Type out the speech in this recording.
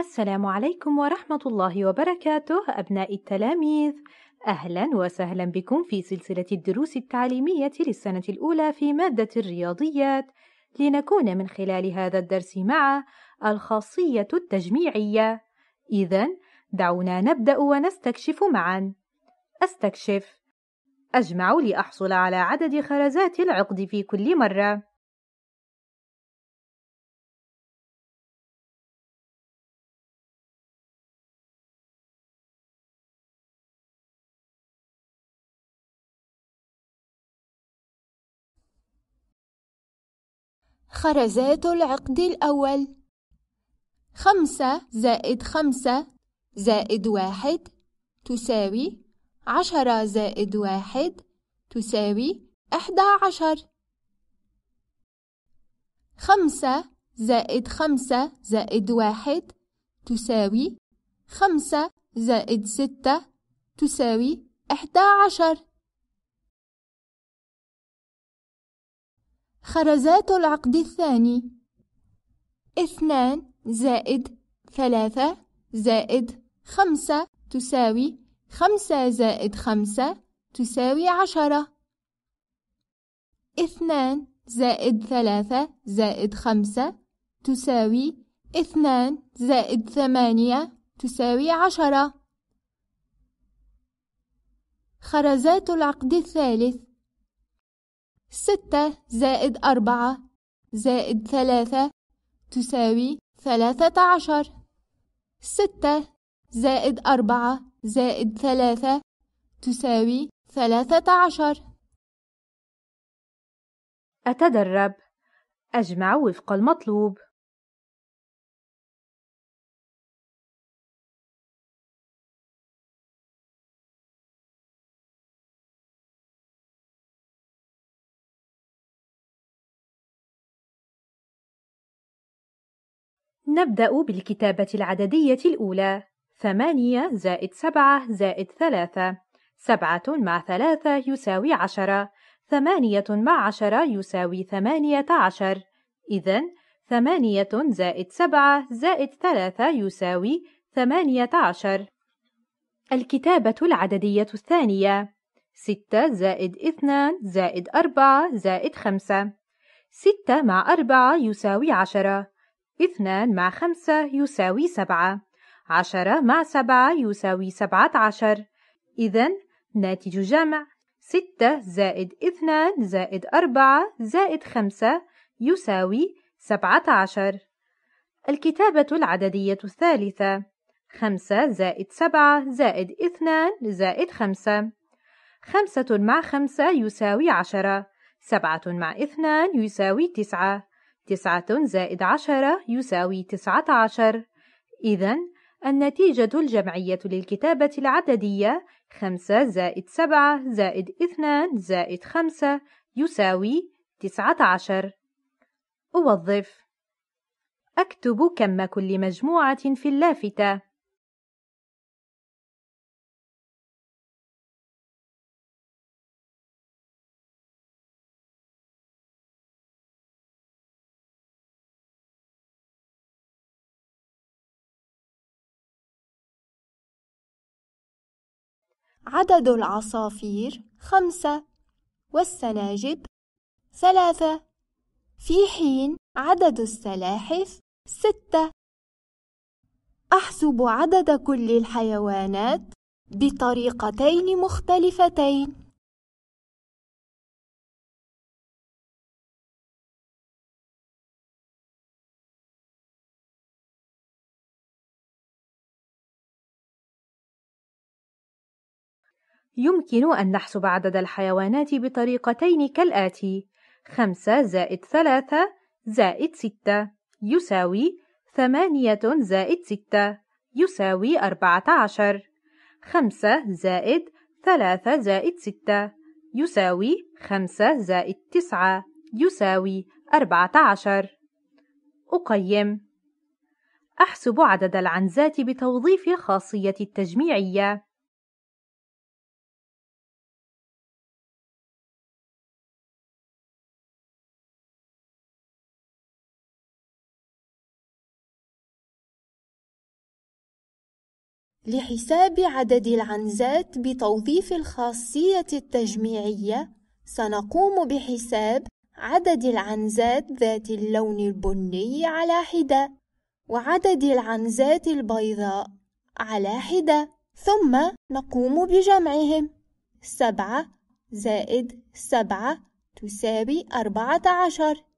السلام عليكم ورحمة الله وبركاته أبناء التلاميذ أهلا وسهلا بكم في سلسلة الدروس التعليمية للسنة الأولى في مادة الرياضيات لنكون من خلال هذا الدرس مع الخاصية التجميعية إذا دعونا نبدأ ونستكشف معا أستكشف أجمع لأحصل على عدد خرزات العقد في كل مرة خرزات العقد الأول خمسة زائد خمسة زائد واحد تساوي عشرة زائد واحد تساوي إحدى عشر خمسة زائد خمسة زائد واحد تساوي خمسة زائد ستة تساوي إحدى عشر خرزات العقد الثاني اثنان زائد ثلاثة زائد خمسة تساوي خمسة زائد خمسة تساوي عشرة اثنان زائد ثلاثة زائد خمسة تساوي اثنان زائد ثمانية تساوي عشرة خرزات العقد الثالث ستة زائد أربعة زائد ثلاثة تساوي ثلاثة عشر ستة زائد أربعة زائد ثلاثة تساوي ثلاثة عشر أتدرب أجمع وفق المطلوب نبدأ بالكتابة العددية الأولى ثمانية زائد سبعة زائد ثلاثة سبعة مع ثلاثة يساوي عشرة ثمانية مع عشرة يساوي ثمانية عشر إذن ثمانية زائد سبعة زائد ثلاثة يساوي ثمانية عشر الكتابة العددية الثانية ستة زائد اثنان زائد أربعة زائد خمسة ستة مع أربعة يساوي عشرة اثنان مع خمسة يساوي سبعة عشرة مع سبعة يساوي سبعة عشر إذا ناتج جمع ستة زائد اثنان زائد أربعة زائد خمسة يساوي سبعة عشر الكتابة العددية الثالثة خمسة زائد سبعة زائد اثنان زائد خمسة خمسة مع خمسة يساوي عشرة سبعة مع اثنان يساوي تسعة تسعة زائد عشرة يساوي تسعة عشر إذن النتيجة الجمعية للكتابة العددية خمسة زائد سبعة زائد اثنان زائد خمسة يساوي تسعة عشر أوظف أكتب كم كل مجموعة في اللافتة عدد العصافير خمسة والسناجب ثلاثة في حين عدد السلاحف ستة أحسب عدد كل الحيوانات بطريقتين مختلفتين يمكن أن نحسب عدد الحيوانات بطريقتين كالآتي: خمسة زائد ثلاثة زائد ستة يساوي ثمانية زائد ستة يساوي أربعة عشر خمسة زائد ثلاثة زائد ستة يساوي خمسة زائد تسعة يساوي أربعة عشر أقيم أحسب عدد العنزات بتوظيف الخاصية التجميعية لحساب عدد العنزات بتوظيف الخاصية التجميعية سنقوم بحساب عدد العنزات ذات اللون البني على حدة وعدد العنزات البيضاء على حدة ثم نقوم بجمعهم سبعة زائد سبعة تساوي أربعة عشر